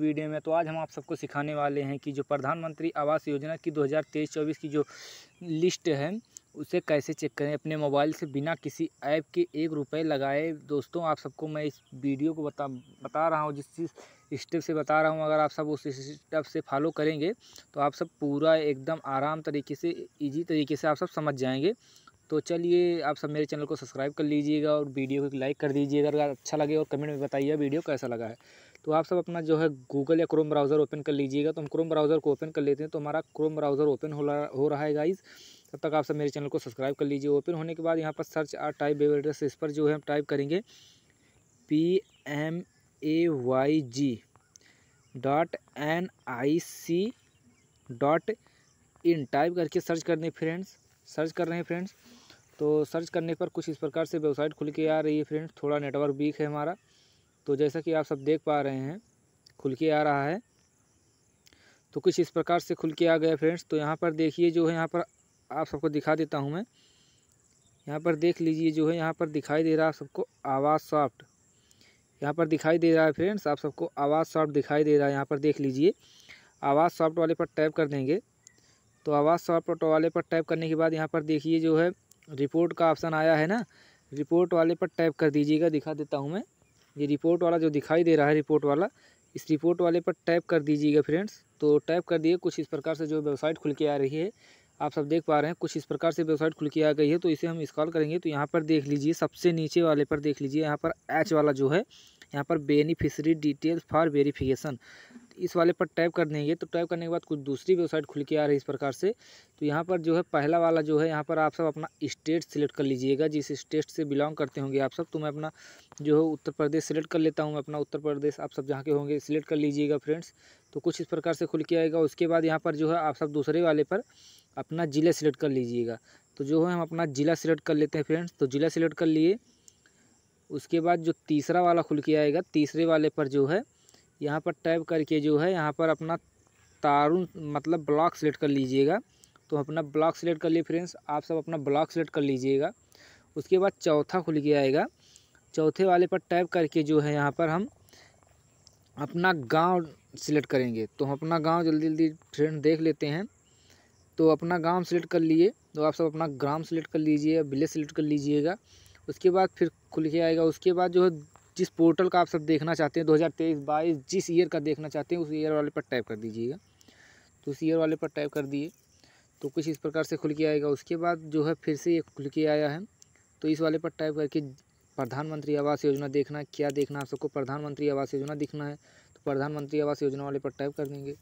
video में तो आज हम आप सबको सिखाने वाले हैं कि जो प्रधानमंत्री आवास योजना की 2023-24 की जो लिस्ट है उसे कैसे चेक करें अपने मोबाइल से बिना किसी ऐप के एक रुपये लगाए दोस्तों आप सबको मैं इस वीडियो को बता बता रहा हूँ जिस चीज़ स्टेप से बता रहा हूँ अगर आप सब उस स्टेप से फॉलो करेंगे तो आप सब पूरा एकदम आराम तरीके से ईजी तरीके से आप सब समझ जाएँगे तो चलिए आप सब मेरे चैनल को सब्सक्राइब कर लीजिएगा और वीडियो को लाइक कर दीजिएगा अगर अच्छा लगे और कमेंट में बताइए वीडियो कैसा लगा है तो आप सब अपना जो है गूगल या क्रोम ब्राउज़र ओपन कर लीजिएगा तो हम क्रोम ब्राउज़र को ओपन कर लेते हैं तो हमारा क्रोम ब्राउज़र ओपन हो रहा हो रहा है गाइज़ तब तक आप सब मेरे चैनल को सब्सक्राइब कर लीजिए ओपन होने के बाद यहाँ पर search or type web address इस पर जो है हम टाइप करेंगे P M A Y G dot N I C dot in type करके सर्च कर दें फ्रेंड्स सर्च कर रहे हैं फ्रेंड्स तो सर्च करने पर कुछ इस प्रकार से वेबसाइट खुल के आ रही है फ्रेंड्स थोड़ा नेटवर्क वीक है हमारा तो जैसा कि आप सब देख पा रहे हैं खुल के आ रहा है तो कुछ इस प्रकार से खुल के आ गया फ्रेंड्स तो यहाँ पर देखिए जो है यहाँ पर आप सबको दिखा देता हूँ मैं यहाँ पर देख लीजिए जो है यहाँ पर दिखाई दे रहा है सबको आवाज़ सॉफ्ट यहाँ पर दिखाई दे रहा है फ्रेंड्स आप सबको आवाज़ सॉफ्ट दिखाई दे रहा है यहाँ पर देख लीजिए आवाज़ सॉफ्ट वाले पर टैप कर देंगे तो आवाज़ सॉफ्ट वाले पर टैप करने के बाद यहाँ पर देखिए जो है रिपोर्ट का ऑप्शन आया है ना रिपोर्ट वाले पर टैप कर दीजिएगा दिखा देता हूँ मैं ये रिपोर्ट वाला जो दिखाई दे रहा है रिपोर्ट वाला इस रिपोर्ट वाले पर टैप कर दीजिएगा फ्रेंड्स तो टैप कर दिए कुछ इस प्रकार से जो वेबसाइट खुल के आ रही है आप सब देख पा रहे हैं कुछ इस प्रकार से वेबसाइट खुल के आ गई है तो इसे हम स्कॉल करेंगे तो यहाँ पर देख लीजिए सबसे नीचे वाले पर देख लीजिए यहाँ पर एच वाला जो है यहाँ पर बेनिफिशरी डिटेल्स फॉर वेरिफिकेशन इस वाले पर टैप कर देंगे तो टैप करने के बाद कुछ दूसरी वेबसाइट खुल के आ रही है इस प्रकार से तो यहाँ पर जो है पहला वाला जो है यहाँ पर आप सब अपना स्टेट सेलेक्ट कर लीजिएगा जिस स्टेट से बिलोंग करते होंगे आप सब तो मैं अपना जो है उत्तर प्रदेश सेलेक्ट कर लेता हूँ मैं अपना उत्तर प्रदेश आप सब जहाँ के होंगे सिलेक्ट कर लीजिएगा फ्रेंड्स तो कुछ इस प्रकार से खुल के आएगा उसके बाद यहाँ पर जो है आप सब दूसरे वाले पर अपना ज़िला सेलेक्ट कर लीजिएगा तो जो है हम अपना ज़िला सेलेक्ट कर लेते हैं फ्रेंड्स तो ज़िला सिलेक्ट कर लिए उसके बाद जो तीसरा वाला खुल के आएगा तीसरे वाले पर जो है यहाँ पर टैप करके जो है यहाँ पर अपना तारुण मतलब ब्लॉक सेलेक्ट कर लीजिएगा तो अपना ब्लॉक सेलेक्ट कर लिए फ्रेंड्स आप सब अपना ब्लॉक सेलेक्ट कर लीजिएगा उसके बाद चौथा खुल के आएगा चौथे वाले पर टैप करके जो है यहाँ पर हम अपना गांव सिलेक्ट करेंगे तो हम अपना गांव जल्दी जल्दी फ्रेंड देख लेते हैं तो अपना गांव सिलेक्ट कर लिए तो आप सब अपना ग्राम सिलेक्ट कर लीजिए विलेज सेलेक्ट कर लीजिएगा उसके बाद फिर खुल के आएगा उसके बाद जो है जिस पोर्टल का आप सब देखना चाहते हैं 2023-22 जिस ईयर का देखना चाहते हैं उस ईयर वाले पर टाइप कर दीजिएगा तो उस ईयर वाले पर टाइप कर दिए तो कुछ इस प्रकार से खुल के आएगा उसके बाद जो है फिर से ये खुल के आया है तो इस वाले पर टाइप करके प्रधानमंत्री आवास योजना देखना है क्या देखना है आप सबको प्रधानमंत्री आवास योजना दिखना है तो प्रधानमंत्री आवास योजना वाले पर टाइप कर देंगे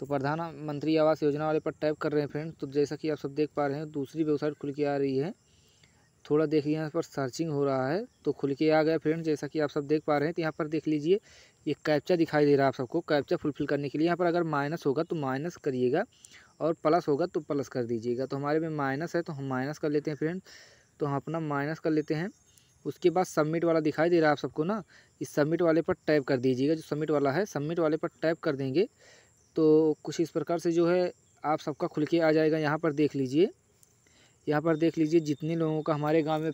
तो प्रधानमंत्री आवास योजना वाले पर टाइप कर रहे हैं फ्रेंड तो जैसा कि आप सब देख पा रहे हैं दूसरी वेबसाइट खुल के आ रही है थोड़ा देखिए यहाँ पर सर्चिंग हो रहा है तो खुल के आ गया फ्रेंड जैसा कि आप सब देख पा रहे हैं तो यहाँ पर देख लीजिए ये कैप्चा दिखाई दे रहा है आप सबको कैप्चा फुलफिल करने के लिए यहाँ पर अगर माइनस होगा तो माइनस करिएगा और प्लस होगा तो प्लस कर दीजिएगा तो हमारे में माइनस है तो हम माइनस कर लेते हैं फ्रेंड तो हम अपना माइनस कर लेते हैं उसके बाद सबमिट वाला दिखाई दे रहा है आप सबको ना इस सबमिट वाले पर टैप कर दीजिएगा जो सबमिट वाला है सबमिट वाले पर टैप कर देंगे तो कुछ इस प्रकार से जो है आप सबका खुल के आ जाएगा यहाँ पर देख लीजिए यहाँ पर देख लीजिए जितने लोगों का हमारे गाँव में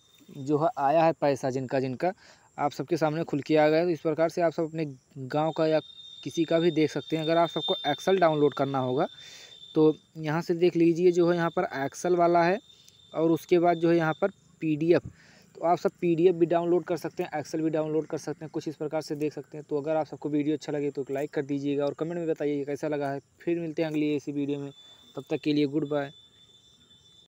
जो है आया है पैसा जिनका जिनका आप सबके सामने खुल के आ गया तो इस प्रकार से आप सब अपने गाँव का या किसी का भी देख सकते हैं अगर आप सबको एक्सल डाउनलोड करना होगा तो यहाँ से देख लीजिए जो है यहाँ पर एक्सल वाला है और उसके बाद जो है यहाँ पर पी तो आप सब पी भी डाउनलोड कर सकते हैं एक्सल भी डाउनलोड कर सकते हैं कुछ इस प्रकार से देख सकते हैं तो अगर आप सबको वीडियो अच्छा लगे तो लाइक कर दीजिएगा और कमेंट में बताइए कैसा लगा है फिर मिलते हैं अगली ऐसी वीडियो में तब तक के लिए गुड बाय